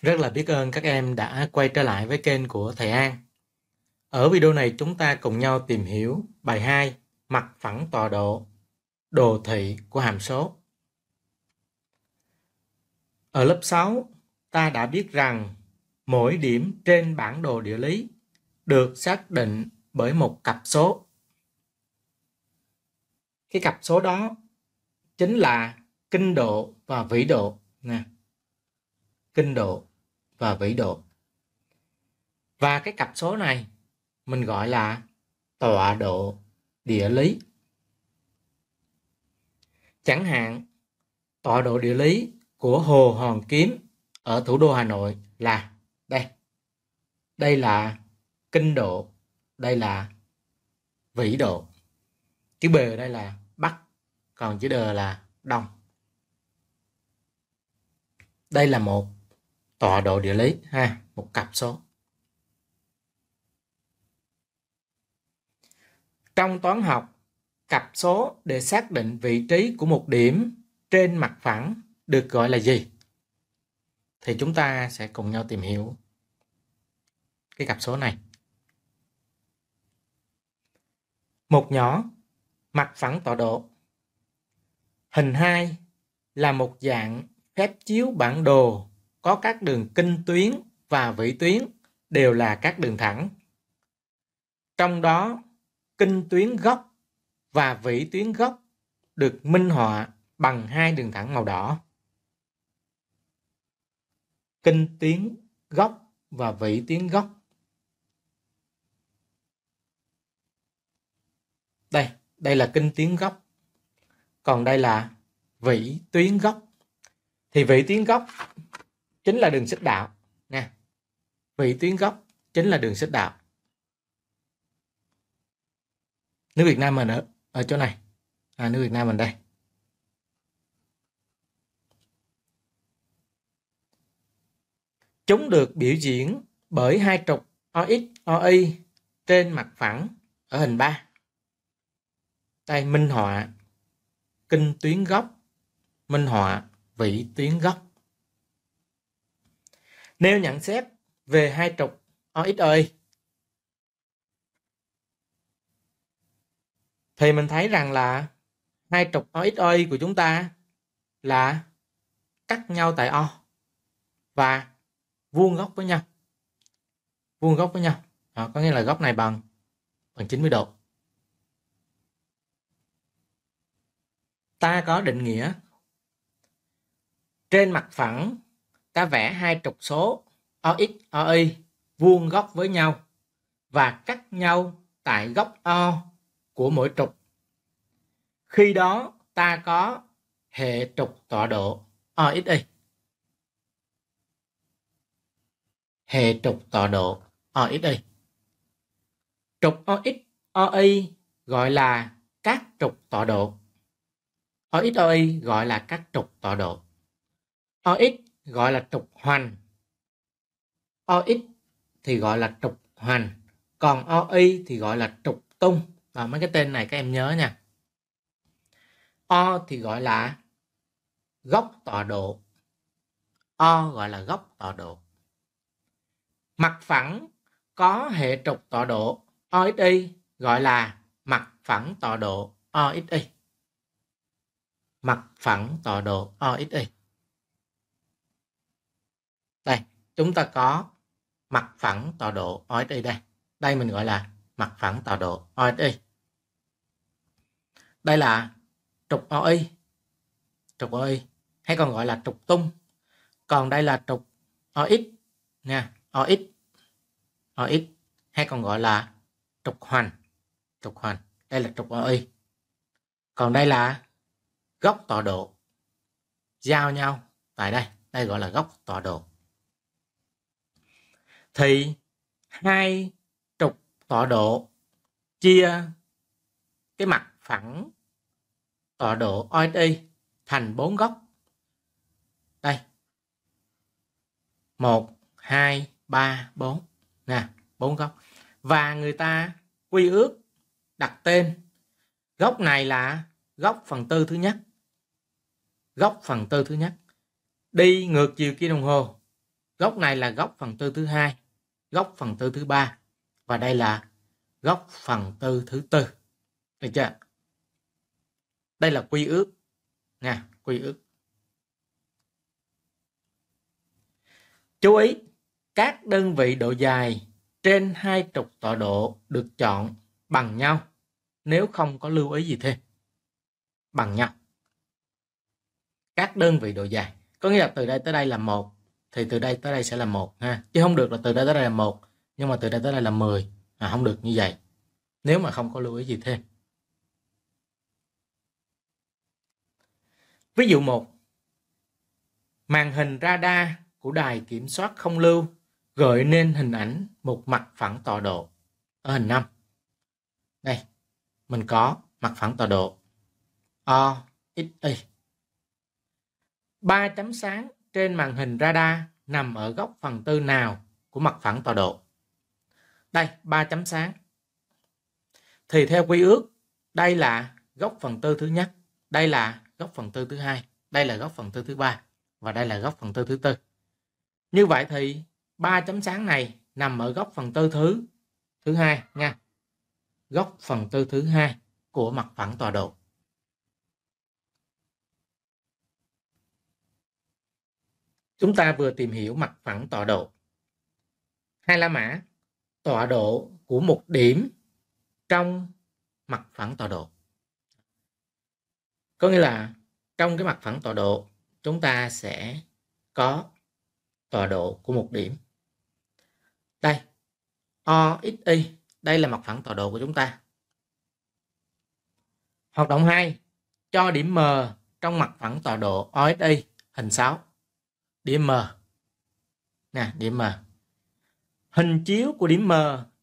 Rất là biết ơn các em đã quay trở lại với kênh của Thầy An. Ở video này chúng ta cùng nhau tìm hiểu bài 2 mặt phẳng tọa độ, đồ thị của hàm số. Ở lớp 6, ta đã biết rằng mỗi điểm trên bản đồ địa lý được xác định bởi một cặp số. Cái cặp số đó chính là kinh độ và vĩ độ. Nè. Kinh độ và vĩ độ. Và cái cặp số này mình gọi là tọa độ địa lý. Chẳng hạn, tọa độ địa lý của Hồ Hòn Kiếm ở thủ đô Hà Nội là đây. Đây là kinh độ, đây là vĩ độ. Chữ bề đây là Bắc, còn chữ đờ là Đông. Đây là một tọa độ địa lý ha một cặp số trong toán học cặp số để xác định vị trí của một điểm trên mặt phẳng được gọi là gì thì chúng ta sẽ cùng nhau tìm hiểu cái cặp số này một nhỏ mặt phẳng tọa độ hình 2 là một dạng phép chiếu bản đồ có các đường kinh tuyến và vĩ tuyến đều là các đường thẳng. Trong đó, kinh tuyến gốc và vĩ tuyến gốc được minh họa bằng hai đường thẳng màu đỏ. Kinh tuyến gốc và vĩ tuyến gốc. Đây, đây là kinh tuyến gốc Còn đây là vĩ tuyến gốc. Thì vĩ tuyến gốc chính là đường xích đạo nè vị tuyến góc chính là đường xích đạo nước Việt Nam mình ở ở chỗ này à, nước Việt Nam mình đây chúng được biểu diễn bởi hai trục OX, OY trên mặt phẳng ở hình 3. Đây minh họa kinh tuyến góc, minh họa vị tuyến góc nếu nhận xét về hai trục OXOE. Thì mình thấy rằng là hai trục OXOE của chúng ta là cắt nhau tại O và vuông góc với nhau. Vuông góc với nhau. Đó, có nghĩa là góc này bằng bằng 90 độ. Ta có định nghĩa trên mặt phẳng ta vẽ hai trục số OX, OY vuông góc với nhau và cắt nhau tại góc O của mỗi trục. Khi đó ta có hệ trục tọa độ OXY. Hệ trục tọa độ OXY. Trục OX, OY gọi là các trục tọa độ. ox oy gọi là các trục tọa độ. OX, gọi là trục hoành OX thì gọi là trục hoành còn OY thì gọi là trục tung và mấy cái tên này các em nhớ nha O thì gọi là góc tọa độ O gọi là góc tọa độ mặt phẳng có hệ trục tọa độ OXY gọi là mặt phẳng tọa độ OXY mặt phẳng tọa độ OXY đây, chúng ta có mặt phẳng tọa độ OSI đây. Đây mình gọi là mặt phẳng tọa độ OSI. Đây là trục OI. Trục OI hay còn gọi là trục tung. Còn đây là trục OX nha, OX. OX hay còn gọi là trục hoành. Trục hoành. Đây là trục OI. Còn đây là góc tọa độ giao nhau tại đây. Đây gọi là góc tọa độ thì hai trục tọa độ chia cái mặt phẳng tọa độ OSI thành bốn góc. Đây. 1 2 3 4 nè, bốn góc. Và người ta quy ước đặt tên góc này là góc phần tư thứ nhất. Góc phần tư thứ nhất. Đi ngược chiều kim đồng hồ. Góc này là góc phần tư thứ hai góc phần tư thứ ba và đây là góc phần tư thứ tư được chưa đây là quy ước nha quy ước chú ý các đơn vị độ dài trên hai trục tọa độ được chọn bằng nhau nếu không có lưu ý gì thêm bằng nhau các đơn vị độ dài có nghĩa là từ đây tới đây là một thì từ đây tới đây sẽ là một ha chứ không được là từ đây tới đây là một nhưng mà từ đây tới đây là 10 à, không được như vậy nếu mà không có lưu ý gì thêm ví dụ một, màn hình radar của đài kiểm soát không lưu gợi nên hình ảnh một mặt phẳng tọa độ ở hình 5 đây mình có mặt phẳng tọa độ O, X, Y. Ba chấm sáng trên màn hình radar nằm ở góc phần tư nào của mặt phẳng tọa độ. Đây, ba chấm sáng. Thì theo quy ước, đây là góc phần tư thứ nhất, đây là góc phần tư thứ hai, đây là góc phần tư thứ ba và đây là góc phần tư thứ tư. Như vậy thì ba chấm sáng này nằm ở góc phần tư thứ thứ hai nha. Góc phần tư thứ hai của mặt phẳng tọa độ. Chúng ta vừa tìm hiểu mặt phẳng tọa độ. Hai la mã, tọa độ của một điểm trong mặt phẳng tọa độ. Có nghĩa là trong cái mặt phẳng tọa độ chúng ta sẽ có tọa độ của một điểm. Đây, OXY, đây là mặt phẳng tọa độ của chúng ta. Hoạt động 2, cho điểm M trong mặt phẳng tọa độ OXY hình 6 điểm M. Nè, điểm M. Hình chiếu của điểm M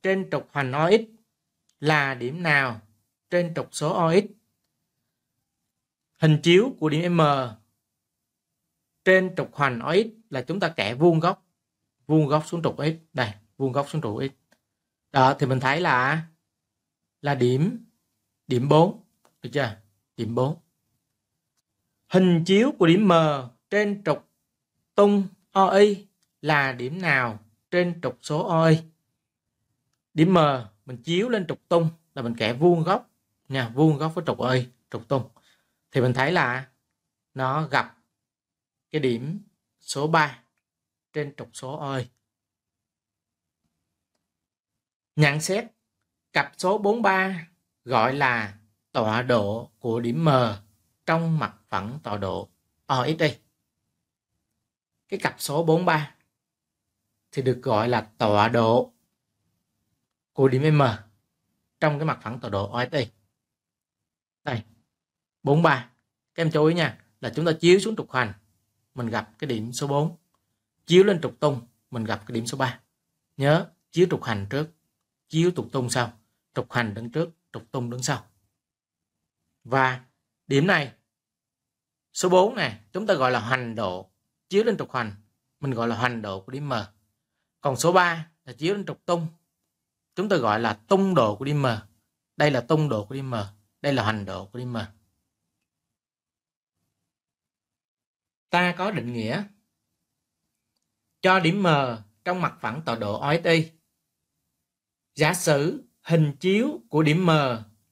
trên trục hoành OX là điểm nào trên trục số OX? Hình chiếu của điểm M trên trục hoành OX là chúng ta kẻ vuông góc, vuông góc xuống trục OX. Đây, vuông góc xuống trục OX. Đó thì mình thấy là là điểm điểm 4, được chưa? Điểm 4. Hình chiếu của điểm M trên trục tung OI là điểm nào trên trục số OI. Điểm M mình chiếu lên trục tung là mình kẻ vuông góc nha, vuông góc với trục OI, trục tung. Thì mình thấy là nó gặp cái điểm số 3 trên trục số OI. Nhận xét cặp số 43 gọi là tọa độ của điểm M trong mặt phẳng tọa độ OXY cái cặp số 43 thì được gọi là tọa độ của điểm M trong cái mặt phẳng tọa độ OST. Đây, 43. Các em chú ý nha, là chúng ta chiếu xuống trục hoành, mình gặp cái điểm số 4. Chiếu lên trục tung, mình gặp cái điểm số 3. Nhớ, chiếu trục hành trước, chiếu trục tung sau, trục hành đứng trước, trục tung đứng sau. Và điểm này, số 4 này, chúng ta gọi là hành độ chiếu lên trục hoành mình gọi là hoành độ của điểm M còn số 3 là chiếu lên trục tung chúng tôi gọi là tung độ của điểm M đây là tung độ của điểm M đây là hoành độ của điểm M ta có định nghĩa cho điểm M trong mặt phẳng tọa độ OST giả sử hình chiếu của điểm M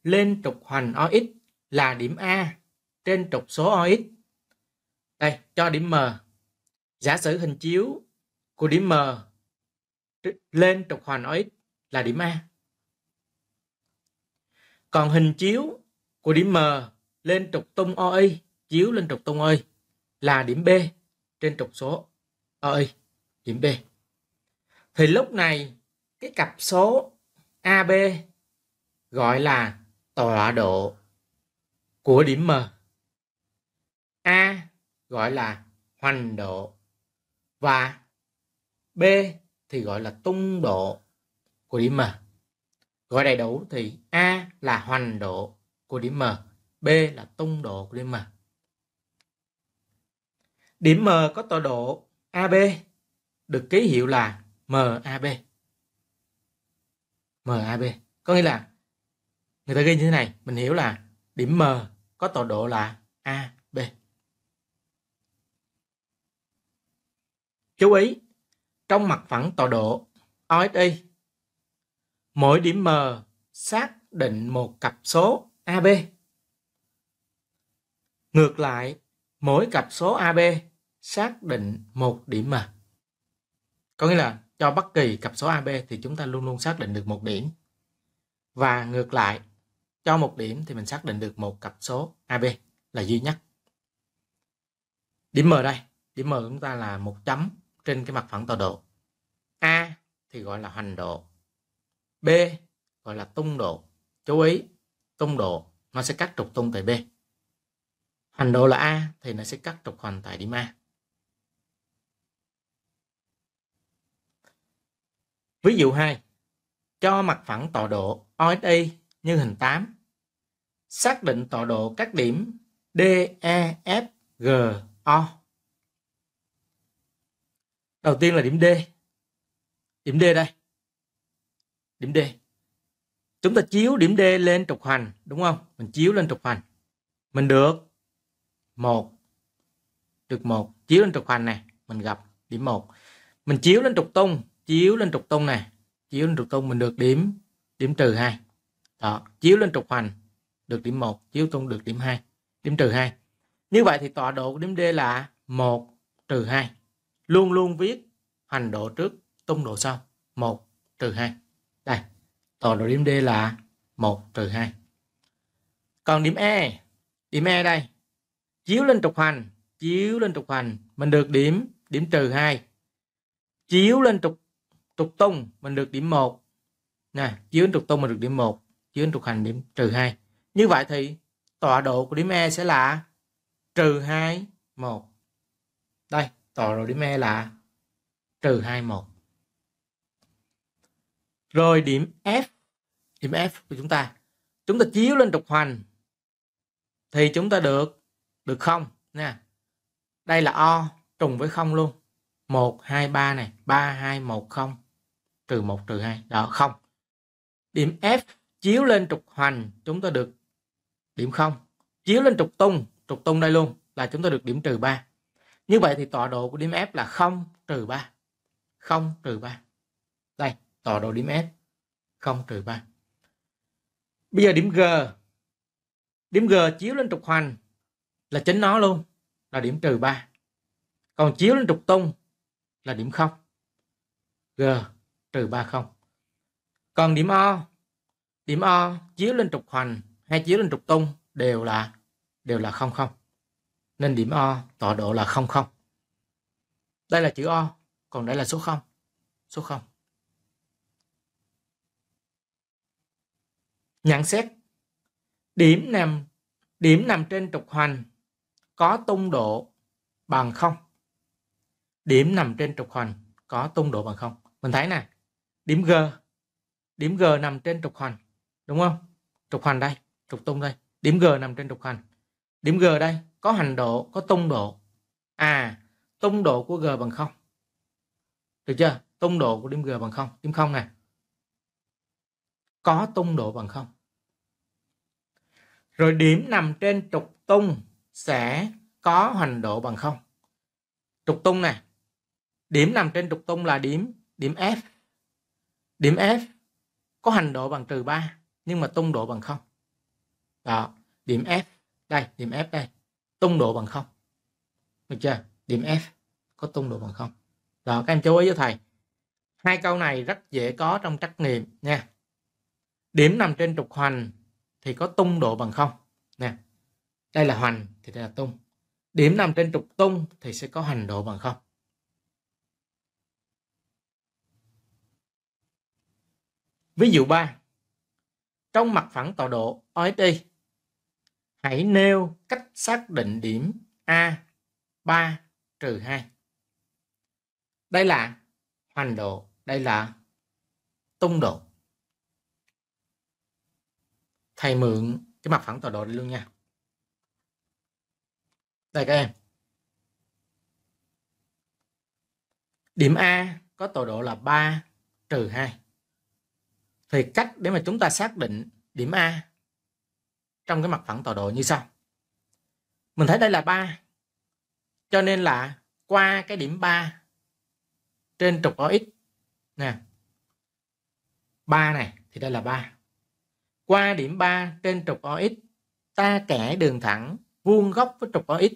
lên trục hoành OX là điểm A trên trục số OX đây cho điểm M giả sử hình chiếu của điểm M lên trục hoàn OX là điểm A. Còn hình chiếu của điểm M lên trục tung OI chiếu lên trục tung OI là điểm B trên trục số OI, điểm B. Thì lúc này cái cặp số AB gọi là tọa độ của điểm M. A gọi là hoành độ và B thì gọi là tung độ của điểm M. Gọi đầy đủ thì A là hoành độ của điểm M, B là tung độ của điểm M. Điểm M có tọa độ AB được ký hiệu là MAB. MAB có nghĩa là người ta ghi như thế này, mình hiểu là điểm M có tọa độ là A Chú ý, trong mặt phẳng tọa độ OSI, mỗi điểm M xác định một cặp số AB. Ngược lại, mỗi cặp số AB xác định một điểm M. Có nghĩa là cho bất kỳ cặp số AB thì chúng ta luôn luôn xác định được một điểm. Và ngược lại, cho một điểm thì mình xác định được một cặp số AB là duy nhất. Điểm M đây, điểm M của chúng ta là một chấm trên cái mặt phẳng tọa độ. A thì gọi là hoành độ. B gọi là tung độ. Chú ý, tung độ nó sẽ cắt trục tung tại B. Hoành độ là A thì nó sẽ cắt trục hoành tại điểm A. Ví dụ 2. Cho mặt phẳng tọa độ OSI như hình 8. Xác định tọa độ các điểm D, E, F, G, O đầu tiên là điểm D điểm D đây điểm D chúng ta chiếu điểm D lên trục hoành, đúng không mình chiếu lên trục hoành, mình được một được một chiếu lên trục hoành này mình gặp điểm một mình chiếu lên trục tung chiếu lên trục tung này chiếu lên trục tung mình được điểm điểm trừ hai đó chiếu lên trục hoành, được điểm một chiếu tung được điểm hai điểm trừ hai như vậy thì tọa độ của điểm D là một trừ hai luôn luôn viết hành độ trước, tung độ sau. 1 trừ 2. Đây, toàn độ điểm D là 1 trừ 2. Còn điểm E, điểm E đây, chiếu lên trục hành, chiếu lên trục hành, mình được điểm điểm trừ 2. Chiếu lên trục trục tung, mình được điểm 1. Nè, chiếu lên trục tung mình được điểm 1, chiếu lên trục hành điểm trừ 2. Như vậy thì tọa độ của điểm E sẽ là trừ 2, 1. Đây, tọa độ điểm E là trừ 21. Rồi điểm F, điểm F của chúng ta, chúng ta chiếu lên trục hoành thì chúng ta được được không nha. Đây là O trùng với không luôn. 1 2 3 này, 3 2 1 0 trừ 1 trừ 2, đó không. Điểm F chiếu lên trục hoành chúng ta được điểm không Chiếu lên trục tung, trục tung đây luôn là chúng ta được điểm trừ 3. Như vậy thì tọa độ của điểm F là 0 trừ 3. 0 trừ 3. Đây, tọa độ điểm F 0 trừ 3. Bây giờ điểm G. Điểm G chiếu lên trục hoành là chính nó luôn, là điểm trừ 3. Còn chiếu lên trục tung là điểm 0. G trừ 3 0. Còn điểm O, điểm O chiếu lên trục hoành hay chiếu lên trục tung đều là đều là 0 0 nên điểm O tọa độ là 00. Đây là chữ O, còn đây là số 0. Số 0. Nhận xét điểm nằm điểm nằm trên trục hoành có tung độ bằng 0. Điểm nằm trên trục hoành có tung độ bằng 0. Mình thấy nè, điểm G điểm G nằm trên trục hoành, đúng không? Trục hoành đây, trục tung đây. Điểm G nằm trên trục hoành. Điểm G đây có hành độ, có tung độ. À, tung độ của G bằng 0. Được chưa? tung độ của điểm G bằng 0. Điểm 0 này. Có tung độ bằng 0. Rồi điểm nằm trên trục tung sẽ có hành độ bằng 0. Trục tung này. Điểm nằm trên trục tung là điểm điểm F. Điểm F có hành độ bằng trừ 3 nhưng mà tung độ bằng 0. Đó, điểm F. Đây, điểm F đây tung độ bằng không được chưa điểm f có tung độ bằng không đó các em chú ý với thầy hai câu này rất dễ có trong trắc nghiệm nha điểm nằm trên trục hoành thì có tung độ bằng không nè đây là hoành thì đây là tung điểm nằm trên trục tung thì sẽ có hoành độ bằng không ví dụ 3 trong mặt phẳng tọa độ OSI Hãy nêu cách xác định điểm A 3 trừ 2. Đây là hoành độ, đây là tung độ. Thầy mượn cái mặt phẳng tọa độ đi luôn nha. Đây các em. Điểm A có tọa độ là 3 trừ 2. Thì cách để mà chúng ta xác định điểm A trong cái mặt phẳng tọa độ như sau mình thấy đây là 3 cho nên là qua cái điểm 3 trên trục OX nè 3 này thì đây là 3 qua điểm 3 trên trục OX ta kẻ đường thẳng vuông góc với trục OX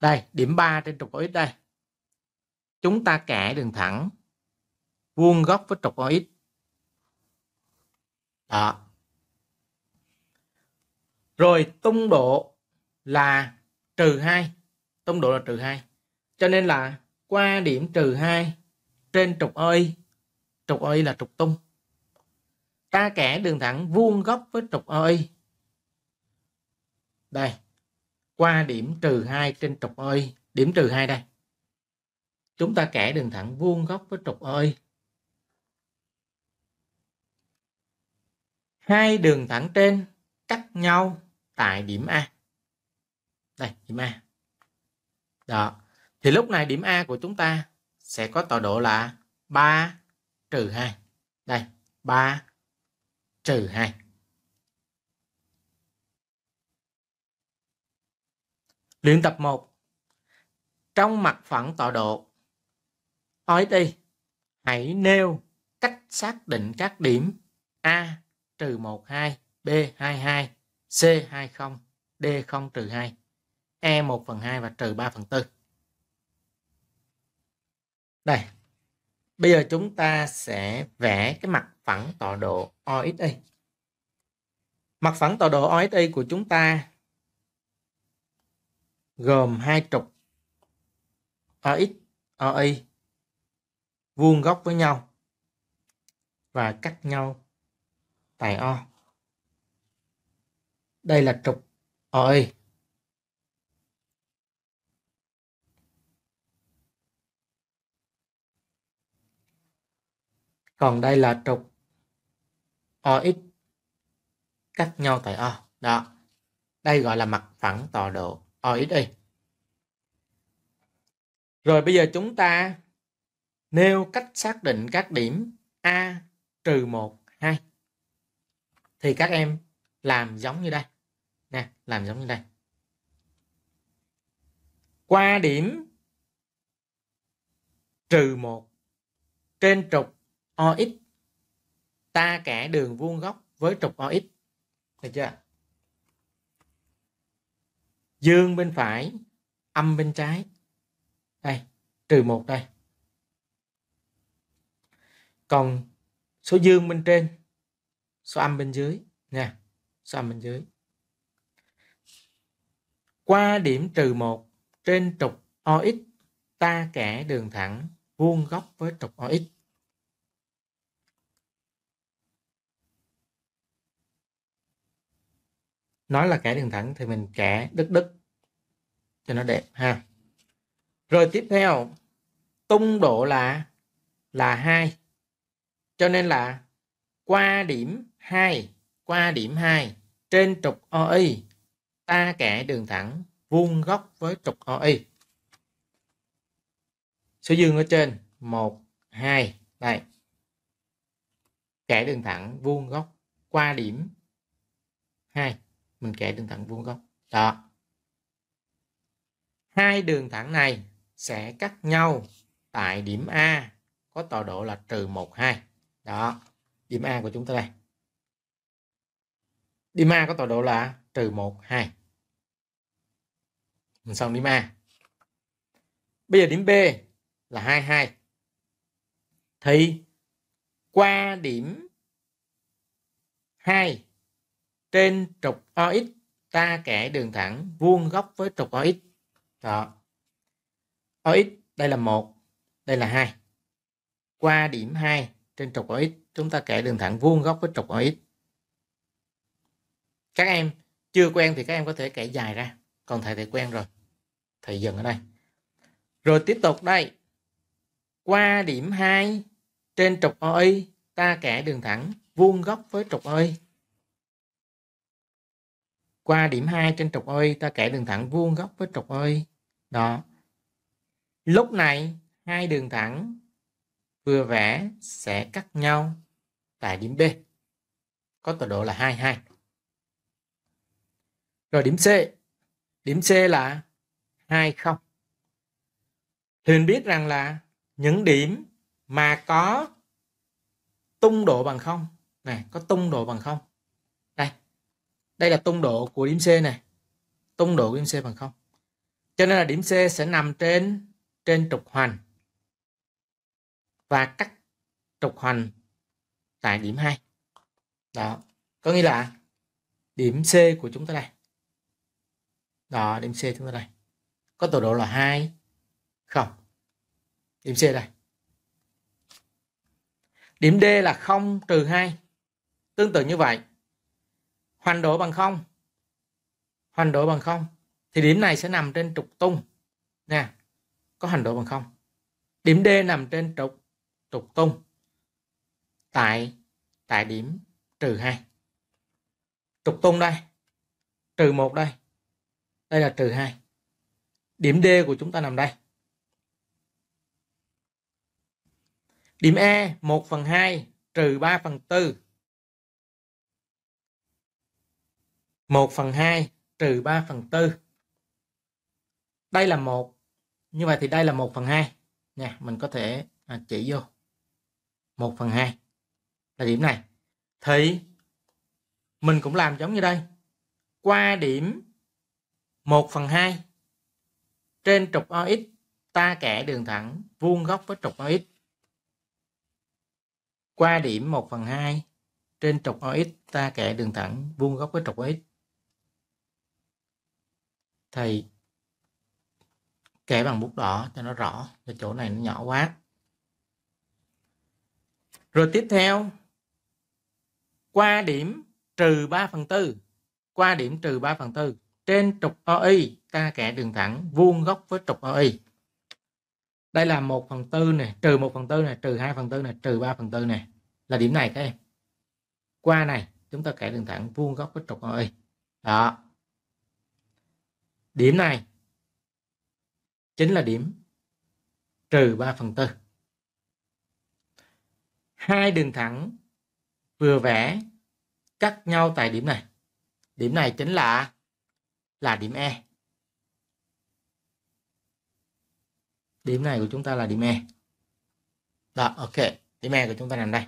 đây điểm 3 trên trục OX đây chúng ta kẻ đường thẳng vuông góc với trục OX đó rồi tung độ là trừ 2 tung độ là trừ 2 cho nên là qua điểm trừ 2 trên trục ơi trục ơi là trục tung ta kẻ đường thẳng vuông góc với trục ơi đây qua điểm trừ 2 trên trục ơi điểm trừ 2 đây chúng ta kẻ đường thẳng vuông góc với trục ơi hai đường thẳng trên cắt nhau tại điểm A. Đây, điểm A. Đó. Thì lúc này điểm A của chúng ta sẽ có tọa độ là 3 trừ 2. Đây, 3 trừ 2. Luyện tập 1. Trong mặt phẳng tọa độ OSI, hãy nêu cách xác định các điểm A, trừ 12, B22, C20, D0 trừ 2, E1 phần 2 và trừ 3 phần 4. Đây, bây giờ chúng ta sẽ vẽ cái mặt phẳng tọa độ OXY. Mặt phẳng tọa độ OXY của chúng ta gồm hai trục OX, OY vuông góc với nhau và cắt nhau tài o đây là trục ơi còn đây là trục OX cắt nhau tại O đó đây gọi là mặt phẳng tọa độ OXY rồi bây giờ chúng ta nêu cách xác định các điểm A trừ một hai thì các em làm giống như đây nè làm giống như đây qua điểm trừ 1 trên trục OX ta kẻ đường vuông góc với trục OX được chưa dương bên phải âm bên trái đây trừ 1 đây còn số dương bên trên số âm bên dưới nha số âm bên dưới qua điểm trừ 1 trên trục OX ta kẻ đường thẳng vuông góc với trục OX nói là kẻ đường thẳng thì mình kẻ đứt đứt cho nó đẹp ha rồi tiếp theo tung độ là là hai cho nên là qua điểm 2 qua điểm 2 trên trục OI ta kẻ đường thẳng vuông góc với trục OI. Số dương ở trên 1 2 đây. Kẻ đường thẳng vuông góc qua điểm 2. Mình kẻ đường thẳng vuông góc. Đó. Hai đường thẳng này sẽ cắt nhau tại điểm A có tọa độ là trừ 1 2. Đó, điểm A của chúng ta đây đi ma có tọa độ là trừ một hai. mình xong điểm A bây giờ điểm B là hai hai. thì qua điểm hai trên trục OX ta kẻ đường thẳng vuông góc với trục OX đó OX đây là một, đây là hai. qua điểm 2 trên trục OX chúng ta kẻ đường thẳng vuông góc với trục OX các em chưa quen thì các em có thể kể dài ra còn thầy thì quen rồi thầy dừng ở đây rồi tiếp tục đây qua điểm 2 trên trục OI ta kẻ đường thẳng vuông góc với trục OI qua điểm 2 trên trục OI ta kẻ đường thẳng vuông góc với trục OI đó lúc này hai đường thẳng vừa vẽ sẽ cắt nhau tại điểm B có tọa độ là 22 rồi điểm C. Điểm C là 2 0. Huyền biết rằng là những điểm mà có tung độ bằng không này có tung độ bằng không đây đây là tung độ của điểm C này tung độ của điểm C bằng không cho nên là điểm C sẽ nằm trên trên trục hoành và cắt trục hoành tại điểm 2 đó có nghĩa là điểm C của chúng ta đây đó điểm C chúng ta đây có tọa độ là hai không điểm C đây điểm D là 0 trừ 2 tương tự như vậy hoành độ bằng 0 hoành độ bằng 0 thì điểm này sẽ nằm trên trục tung nè có hoành độ bằng 0 điểm D nằm trên trục trục tung tại tại điểm trừ 2 trục tung đây trừ 1 đây đây là trừ 2. Điểm D của chúng ta nằm đây. Điểm E 1 phần 2 trừ 3 phần 4. 1 phần 2 trừ 3 phần 4. Đây là 1. Như vậy thì đây là 1 phần 2. Nha, mình có thể à, chỉ vô. 1 phần 2 là điểm này. Thì mình cũng làm giống như đây. Qua điểm 1 phần 2 trên trục OX ta kẻ đường thẳng vuông góc với trục OX qua điểm 1 phần 2 trên trục OX ta kẻ đường thẳng vuông góc với trục OX thầy kẻ bằng bút đỏ cho nó rõ cho chỗ này nó nhỏ quá rồi tiếp theo qua điểm trừ 3 phần 4 qua điểm trừ 3 phần 4 trên trục OI ta kẻ đường thẳng vuông góc với trục OI đây là 1 phần tư này trừ 1 phần tư này trừ 2 phần tư này trừ 3 phần tư này là điểm này các em qua này chúng ta kẻ đường thẳng vuông góc với trục OI đó điểm này chính là điểm trừ 3 phần tư hai đường thẳng vừa vẽ cắt nhau tại điểm này điểm này chính là là điểm E. Điểm này của chúng ta là điểm E. Đó, ok. Điểm E của chúng ta nằm đây.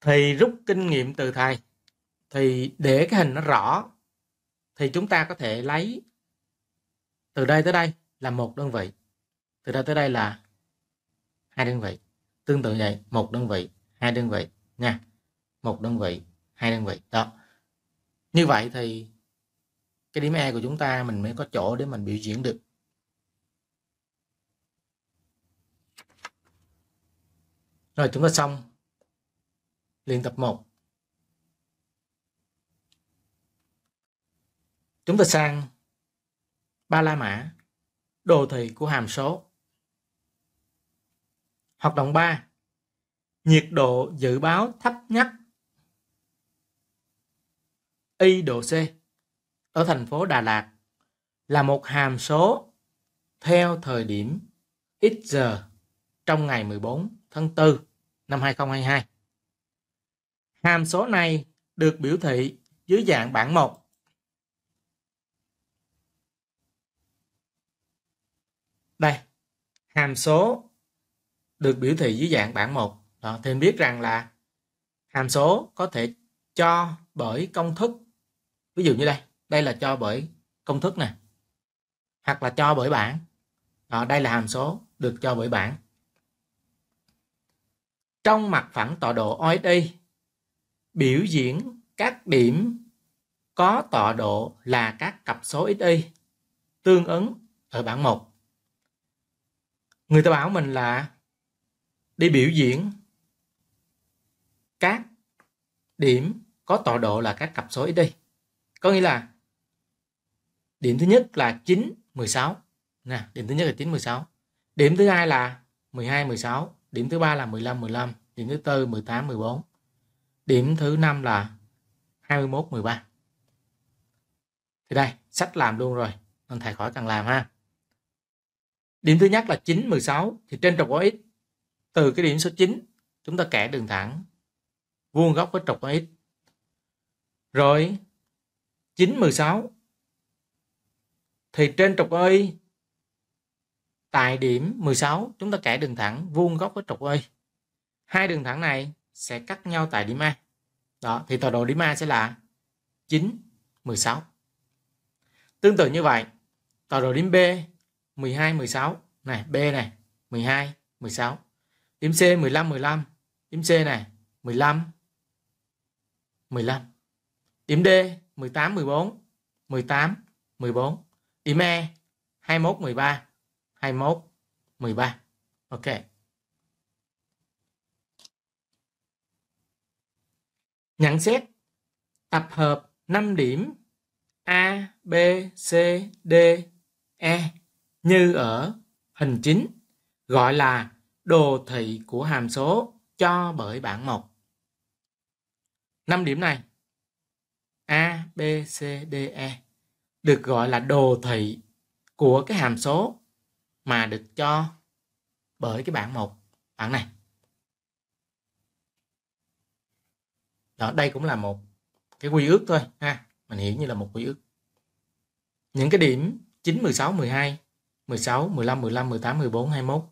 Thì rút kinh nghiệm từ thầy. Thì để cái hình nó rõ thì chúng ta có thể lấy từ đây tới đây là một đơn vị. Từ đây tới đây là hai đơn vị. Tương tự vậy, một đơn vị, hai đơn vị nha. Một đơn vị, hai đơn vị. Đó, như vậy thì cái điểm E của chúng ta mình mới có chỗ để mình biểu diễn được rồi chúng ta xong luyện tập 1 chúng ta sang ba la mã đồ thị của hàm số hoạt động 3 nhiệt độ dự báo thấp nhất y độ C ở thành phố Đà Lạt là một hàm số theo thời điểm x giờ trong ngày 14 tháng 4 năm 2022. Hàm số này được biểu thị dưới dạng bảng 1. Đây, hàm số được biểu thị dưới dạng bảng 1. Đó, thì biết rằng là hàm số có thể cho bởi công thức ví dụ như đây đây là cho bởi công thức nè hoặc là cho bởi bảng đó, đây là hàm số được cho bởi bảng trong mặt phẳng tọa độ OSI biểu diễn các điểm có tọa độ là các cặp số XY tương ứng ở bảng 1. Người ta bảo mình là đi biểu diễn các điểm có tọa độ là các cặp số XY có nghĩa là điểm thứ nhất là 9 16 nè điểm thứ nhất là 9 16 điểm thứ hai là 12 16 điểm thứ ba là 15 15 điểm thứ tư 18 14 điểm thứ năm là 21 13 thì đây sách làm luôn rồi nên thầy khỏi cần làm ha điểm thứ nhất là 9 16 thì trên trục Ox từ cái điểm số 9 chúng ta kẻ đường thẳng vuông góc với trục Ox rồi 916 thì trên trục y tại điểm 16 chúng ta kẻ đường thẳng vuông góc với trục y hai đường thẳng này sẽ cắt nhau tại điểm A đó thì tọa độ điểm A sẽ là 9 16 tương tự như vậy tọa độ điểm B 12 16 này B này 12 16 điểm C 15 15 điểm C này 15 15 điểm D 18 14, 18 14. Ime 21 13, 21 13. Ok. Nhận xét tập hợp 5 điểm A, B, C, D, E như ở hình chính gọi là đồ thị của hàm số cho bởi bảng 1. 5 điểm này A, B, C, D, E được gọi là đồ thị của cái hàm số mà được cho bởi cái bảng một bảng này. Đó, đây cũng là một cái quy ước thôi ha, mình hiểu như là một quy ước. Những cái điểm 9, 16, 12, 16, 15, 15, 18, 14, 21,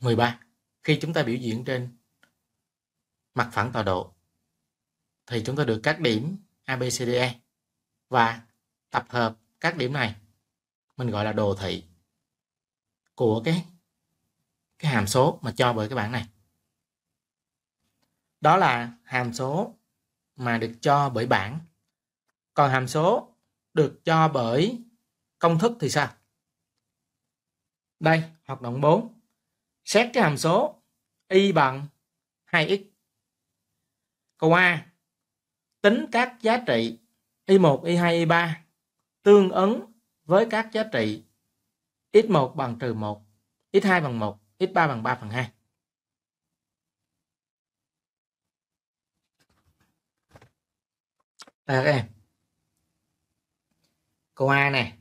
13 khi chúng ta biểu diễn trên mặt phẳng tọa độ thì chúng ta được các điểm ABCDE và tập hợp các điểm này mình gọi là đồ thị của cái cái hàm số mà cho bởi cái bảng này. Đó là hàm số mà được cho bởi bảng. Còn hàm số được cho bởi công thức thì sao? Đây, hoạt động 4. Xét cái hàm số y bằng 2x. Câu A tính các giá trị y1, y2, y3 tương ứng với các giá trị x1 bằng trừ 1, x2 bằng 1, x3 bằng 3 phần 2. Đây các em. Câu A nè.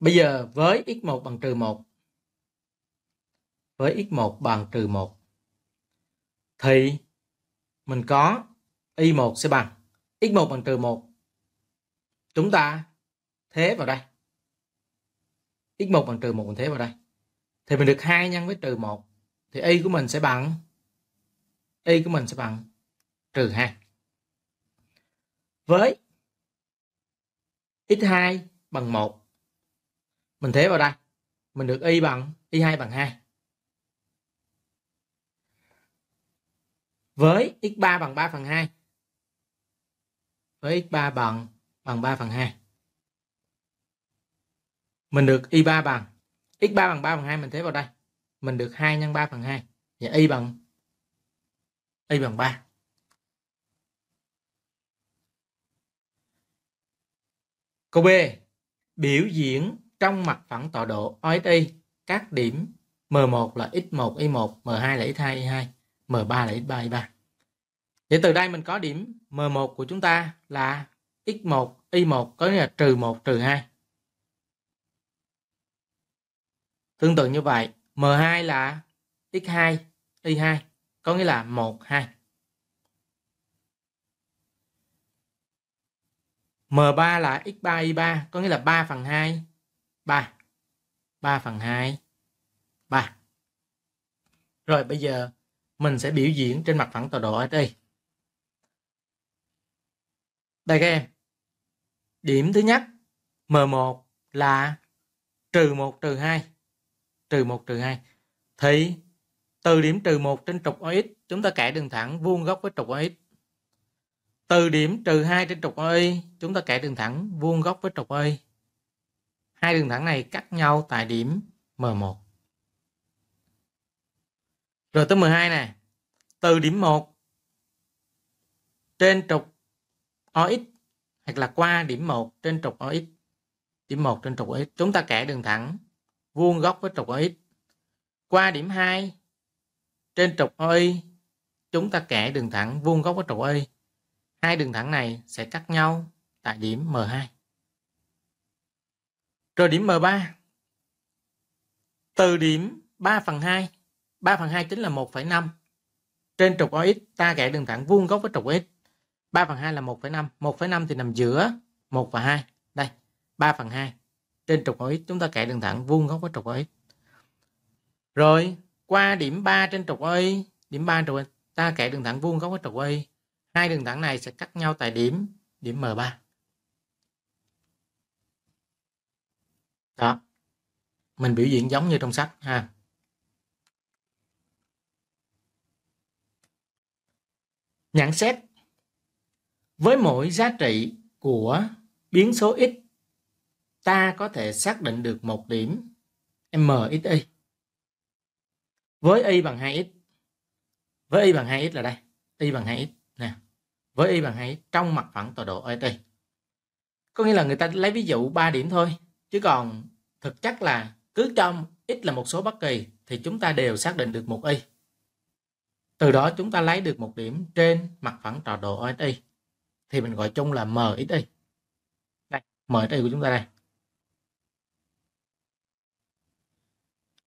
Bây giờ với x1 bằng trừ 1 với x1 bằng trừ 1 thì mình có y1 sẽ bằng x1 bằng trừ 1. Chúng ta thế vào đây. x1 bằng trừ 1 mình thế vào đây. Thì mình được 2 nhân với trừ 1. Thì y của mình sẽ bằng y của mình sẽ bằng trừ 2. Với x2 bằng 1. Mình thế vào đây. Mình được y bằng y2 bằng 2. với x3 bằng 3 phần 2 với x3 bằng bằng 3 phần 2 mình được y3 bằng x3 bằng 3 phần 2 mình thế vào đây mình được 2 nhân 3 phần 2 và y bằng y bằng 3 Câu B. Biểu diễn trong mặt phẳng tọa độ OSI các điểm M1 là X1, Y1, M2 là X2, Y2. M3 là x3 y3. Vậy từ đây mình có điểm M1 của chúng ta là x1 y1 có nghĩa là trừ 1 trừ 2. Tương tự như vậy, M2 là x2 y2 có nghĩa là 1 2. M3 là x3 y3 có nghĩa là 3 phần 2 3. 3 phần 2 3. Rồi bây giờ mình sẽ biểu diễn trên mặt phẳng tọa độ ở đây đây các em điểm thứ nhất M1 là trừ 1 trừ 2 trừ 1 trừ 2 thì từ điểm trừ 1 trên trục OX chúng ta kẻ đường thẳng vuông góc với trục OX từ điểm trừ 2 trên trục OY chúng ta kẻ đường thẳng vuông góc với trục OY hai đường thẳng này cắt nhau tại điểm M1 rồi tới 12 này Từ điểm 1 trên trục OX hoặc là qua điểm 1 trên trục OX. Điểm 1 trên trục OX. Chúng ta kẻ đường thẳng vuông góc với trục OX. Qua điểm 2 trên trục OY chúng ta kẻ đường thẳng vuông góc với trục OY. Hai đường thẳng này sẽ cắt nhau tại điểm M2. Rồi điểm M3. Từ điểm 3 phần 2 3 phần 2 chính là 1,5. Trên trục OX ta gãy đường thẳng vuông góc với trục OX. 3 phần 2 là 1,5. 1,5 thì nằm giữa 1 và 2. Đây, 3 phần 2. Trên trục OX chúng ta gãy đường thẳng vuông góc với trục OX. Rồi, qua điểm 3 trên trục OY, điểm 3 trục OY, ta kẻ đường thẳng vuông góc với trục OY. Hai đường thẳng này sẽ cắt nhau tại điểm điểm M3. Đó. Mình biểu diễn giống như trong sách ha. Nhận xét Với mỗi giá trị của biến số x, ta có thể xác định được một điểm mxy với y bằng 2x. Với y bằng 2x là đây, y bằng 2x nè. Với y bằng 2x trong mặt phẳng tọa độ ET. Có nghĩa là người ta lấy ví dụ 3 điểm thôi, chứ còn thực chất là cứ trong x là một số bất kỳ thì chúng ta đều xác định được một y. Từ đó chúng ta lấy được một điểm trên mặt phẳng tọa độ OSI thì mình gọi chung là MXI. Đây, MXI của chúng ta đây.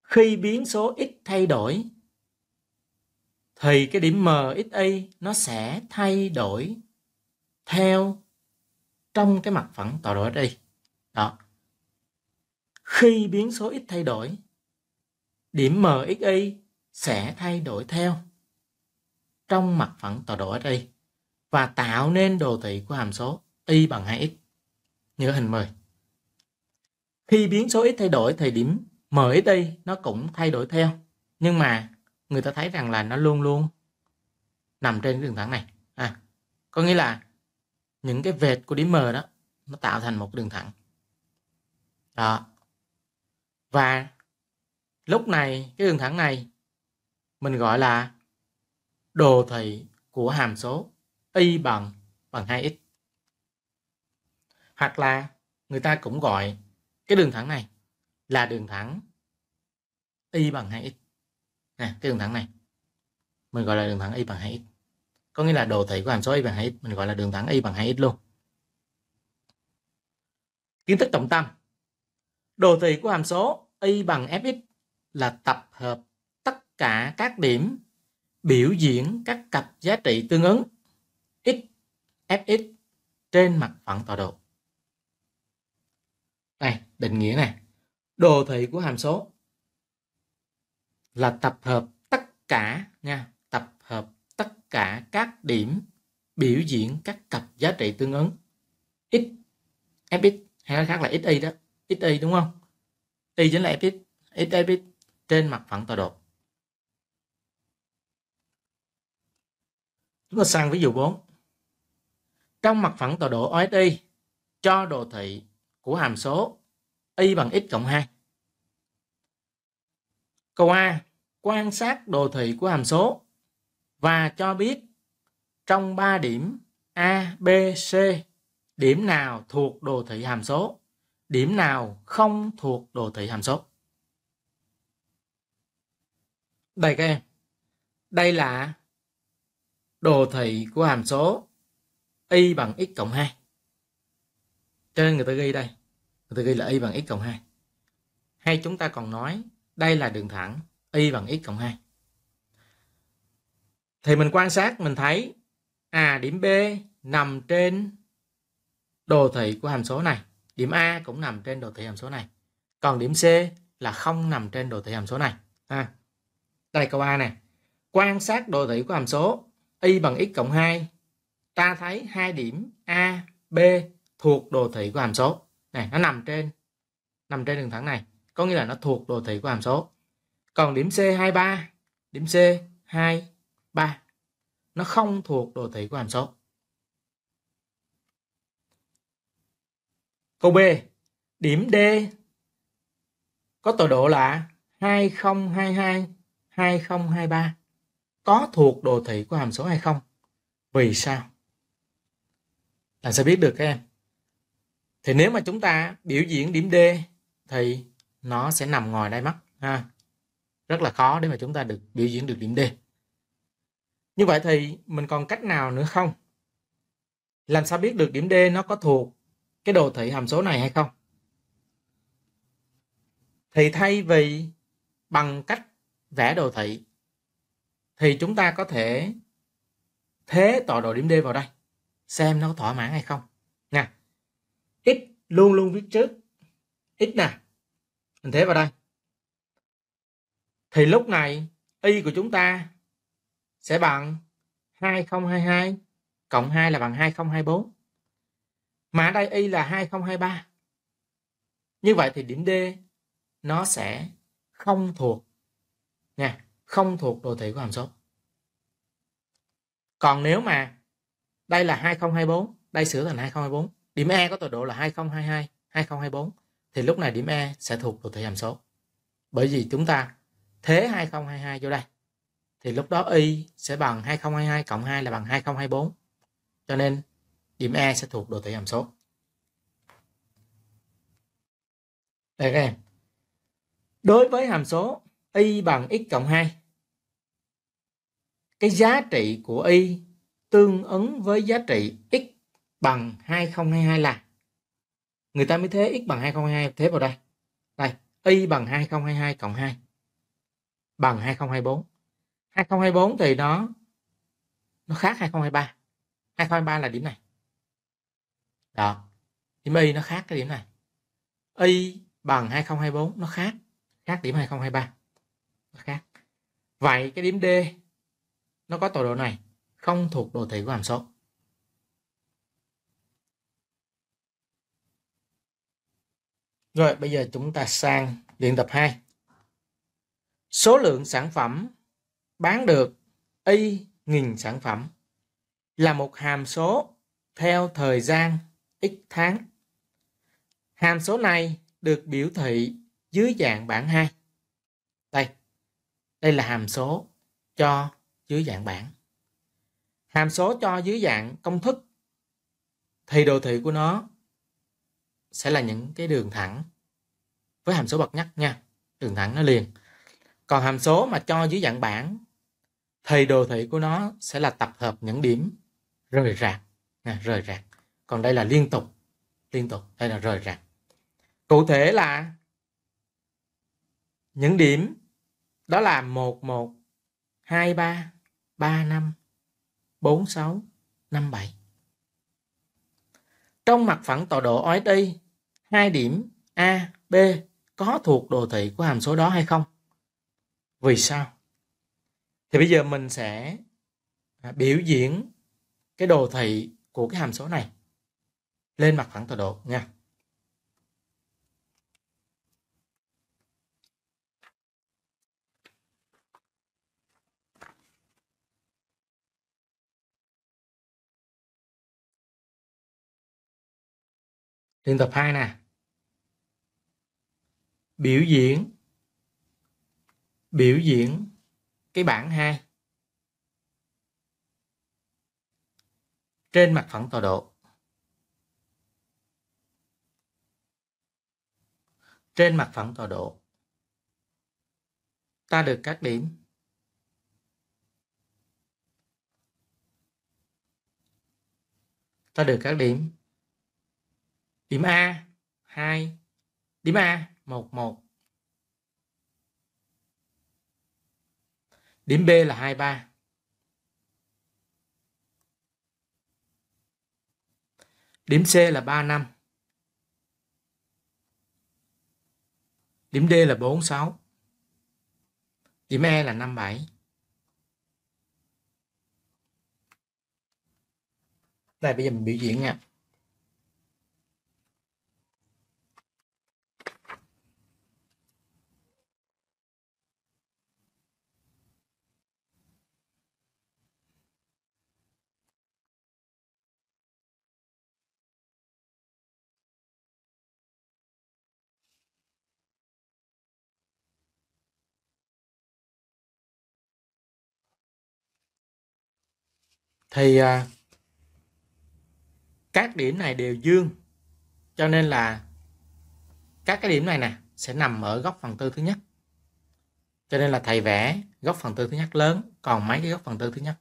Khi biến số x thay đổi thì cái điểm MXI nó sẽ thay đổi theo trong cái mặt phẳng tọa độ OSI. Đó. Khi biến số x thay đổi, điểm MXI sẽ thay đổi theo trong mặt phẳng tọa độ ở đây và tạo nên đồ thị của hàm số y bằng 2x như hình 10. Khi biến số x thay đổi thời điểm M ở đây nó cũng thay đổi theo nhưng mà người ta thấy rằng là nó luôn luôn nằm trên đường thẳng này. À, có nghĩa là những cái vệt của điểm M đó nó tạo thành một đường thẳng. Đó. Và lúc này cái đường thẳng này mình gọi là đồ thị của hàm số y bằng bằng 2x. Hoặc là người ta cũng gọi cái đường thẳng này là đường thẳng y bằng 2x. À, cái đường thẳng này mình gọi là đường thẳng y bằng 2x. Có nghĩa là đồ thị của hàm số y bằng 2x mình gọi là đường thẳng y bằng 2x luôn. Kiến thức trọng tâm. Đồ thị của hàm số y bằng fx là tập hợp tất cả các điểm biểu diễn các cặp giá trị tương ứng x, fx trên mặt phẳng tọa độ. Đây, định nghĩa này. Đồ thị của hàm số là tập hợp tất cả nha, tập hợp tất cả các điểm biểu diễn các cặp giá trị tương ứng x, fx hay nói khác là xy đó, xy đúng không? y chính là fx, xy trên mặt phẳng tọa độ. Chúng ta sang ví dụ 4. Trong mặt phẳng tọa độ OSI cho đồ thị của hàm số y bằng x cộng 2. Câu A. Quan sát đồ thị của hàm số và cho biết trong 3 điểm A, B, C điểm nào thuộc đồ thị hàm số, điểm nào không thuộc đồ thị hàm số. Đây các em, đây là đồ thị của hàm số y bằng x cộng 2. Cho nên người ta ghi đây. Người ta ghi là y bằng x cộng 2. Hay chúng ta còn nói đây là đường thẳng y bằng x cộng 2. Thì mình quan sát mình thấy à điểm B nằm trên đồ thị của hàm số này. Điểm A cũng nằm trên đồ thị hàm số này. Còn điểm C là không nằm trên đồ thị hàm số này. Ha. À, đây câu A này Quan sát đồ thị của hàm số y bằng x cộng 2 ta thấy hai điểm A, B thuộc đồ thị của hàm số. Này, nó nằm trên nằm trên đường thẳng này, có nghĩa là nó thuộc đồ thị của hàm số. Còn điểm C23, điểm C23 nó không thuộc đồ thị của hàm số. Câu B, điểm D có tọa độ là 2022 2023 có thuộc đồ thị của hàm số hay không vì sao làm sao biết được các em thì nếu mà chúng ta biểu diễn điểm D thì nó sẽ nằm ngoài đáy mắt ha rất là khó để mà chúng ta được biểu diễn được điểm D như vậy thì mình còn cách nào nữa không làm sao biết được điểm D nó có thuộc cái đồ thị hàm số này hay không thì thay vì bằng cách vẽ đồ thị thì chúng ta có thể thế tọa độ điểm D vào đây xem nó có thỏa mãn hay không nè x luôn luôn viết trước x nè mình thế vào đây thì lúc này y của chúng ta sẽ bằng 2022 cộng 2 là bằng 2024 mà ở đây y là 2023 như vậy thì điểm D nó sẽ không thuộc nha không thuộc đồ thị của hàm số còn nếu mà đây là 2024 đây sửa thành 2024 điểm E có tọa độ là 2022 2024 thì lúc này điểm E sẽ thuộc đồ thị hàm số bởi vì chúng ta thế 2022 vô đây thì lúc đó y sẽ bằng 2022 cộng 2 là bằng 2024 cho nên điểm E sẽ thuộc đồ thị hàm số đây các em đối với hàm số y bằng x cộng 2 cái giá trị của y tương ứng với giá trị x bằng 2022 là người ta mới thế x bằng 2022 thế vào đây đây y bằng 2022 cộng 2 bằng 2024 2024 thì nó nó khác 2023 2023 là điểm này đó điểm y nó khác cái điểm này y bằng 2024 nó khác khác điểm 2023 nó khác vậy cái điểm d nó có tọa độ này không thuộc đồ thị của hàm số. Rồi bây giờ chúng ta sang luyện tập 2. Số lượng sản phẩm bán được y nghìn sản phẩm là một hàm số theo thời gian x tháng. Hàm số này được biểu thị dưới dạng bảng 2. Đây. Đây là hàm số cho dưới dạng bảng. Hàm số cho dưới dạng công thức thì đồ thị của nó sẽ là những cái đường thẳng với hàm số bậc nhất nha. Đường thẳng nó liền. Còn hàm số mà cho dưới dạng bảng thì đồ thị của nó sẽ là tập hợp những điểm rời rạc. Nè, rời rạc. Còn đây là liên tục. Liên tục. Đây là rời rạc. Cụ thể là những điểm đó là 1, 1, 2, 3, 3 năm 4 6 5 7 trong mặt phẳng tọa độ OSI hai điểm A, B có thuộc đồ thị của hàm số đó hay không? Vì sao? Thì bây giờ mình sẽ à, biểu diễn cái đồ thị của cái hàm số này lên mặt phẳng tọa độ nha. Luyện tập 2 nè. Biểu diễn. Biểu diễn cái bảng 2. Trên mặt phẳng tọa độ. Trên mặt phẳng tọa độ. Ta được các điểm ta được các điểm điểm A 2 điểm A 1 1 điểm B là 2 3 điểm C là 3 5 điểm D là 4 6 điểm E là 5 7 đây bây giờ mình biểu diễn nha thì à, các điểm này đều dương cho nên là các cái điểm này nè sẽ nằm ở góc phần tư thứ nhất cho nên là thầy vẽ góc phần tư thứ nhất lớn còn mấy cái góc phần tư thứ nhất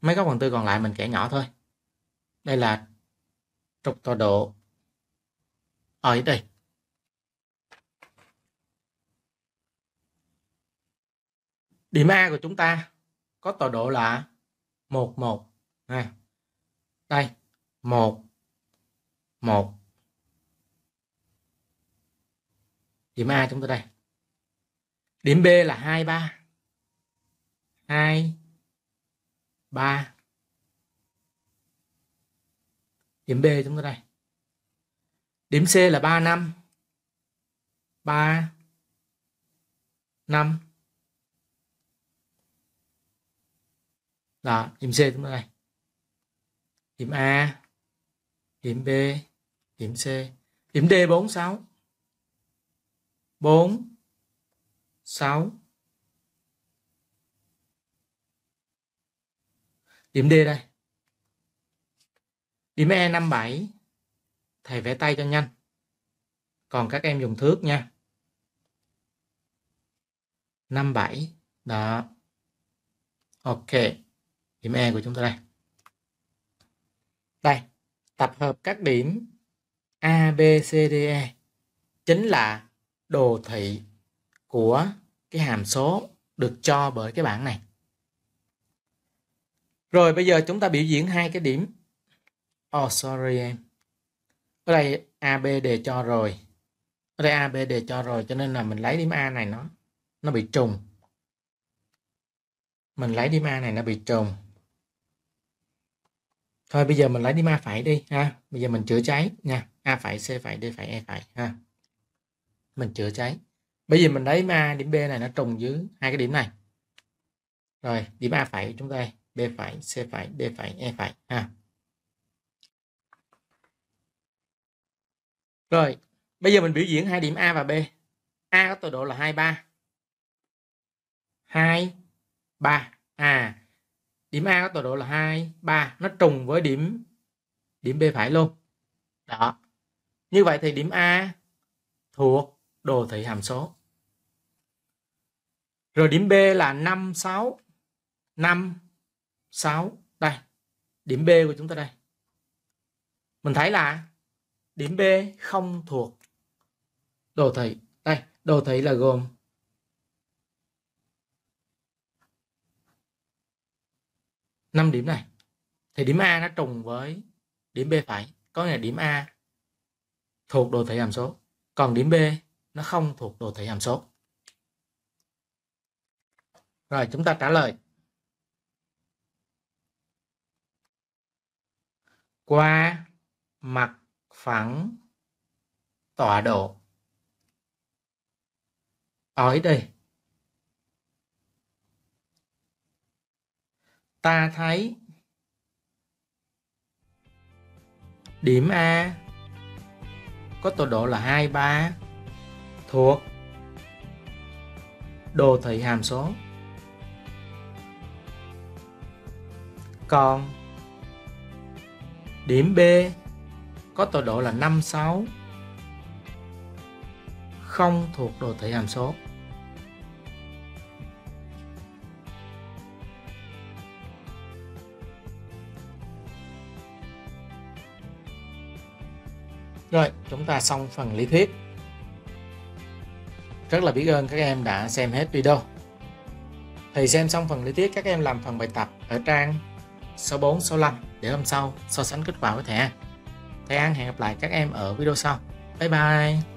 mấy góc phần tư còn lại mình kẻ nhỏ thôi đây là trục tọa độ ở đây điểm A của chúng ta có tọa độ là một một ha đây một một điểm A chúng ta đây điểm B là hai ba hai ba điểm B chúng ta đây điểm C là ba năm ba năm là điểm C đúng không đây điểm A điểm B điểm C điểm D 46 4 6 điểm D đây điểm E 57 thầy vẽ tay cho nhanh còn các em dùng thước nha 57 đó ok điểm E của chúng ta đây. Đây, tập hợp các điểm A, B, C, D, E chính là đồ thị của cái hàm số được cho bởi cái bảng này. Rồi bây giờ chúng ta biểu diễn hai cái điểm. Oh sorry em. Ở đây AB đề cho rồi. Ở đây AB đề cho rồi cho nên là mình lấy điểm A này nó nó bị trùng. Mình lấy điểm A này nó bị trùng thôi bây giờ mình lấy đi ma phải đi ha bây giờ mình chữa cháy nha a phải c phải d phải e phải ha mình chữa cháy bây giờ mình lấy ma điểm b này nó trùng với hai cái điểm này rồi điểm a phải của chúng ta b phải c phải d phải e phải ha rồi bây giờ mình biểu diễn hai điểm a và b a có tọa độ là 23 hai ba à điểm A có tọa độ là 2 3 nó trùng với điểm điểm B phải luôn đó như vậy thì điểm A thuộc đồ thị hàm số rồi điểm B là 5 6 5 6 đây điểm B của chúng ta đây mình thấy là điểm B không thuộc đồ thị đây đồ thị là gồm 5 điểm này thì điểm A nó trùng với điểm B phải có nghĩa là điểm A thuộc đồ thị hàm số còn điểm B nó không thuộc đồ thị hàm số rồi chúng ta trả lời qua mặt phẳng tọa độ ở đây ta thấy điểm A có tọa độ là 23 thuộc đồ thị hàm số còn điểm B có tọa độ là 56 không thuộc đồ thị hàm số Rồi, chúng ta xong phần lý thuyết. Rất là biết ơn các em đã xem hết video. Thì xem xong phần lý thuyết các em làm phần bài tập ở trang 64, 65 để hôm sau so sánh kết quả với thẻ An. Thầy An hẹn gặp lại các em ở video sau. Bye bye!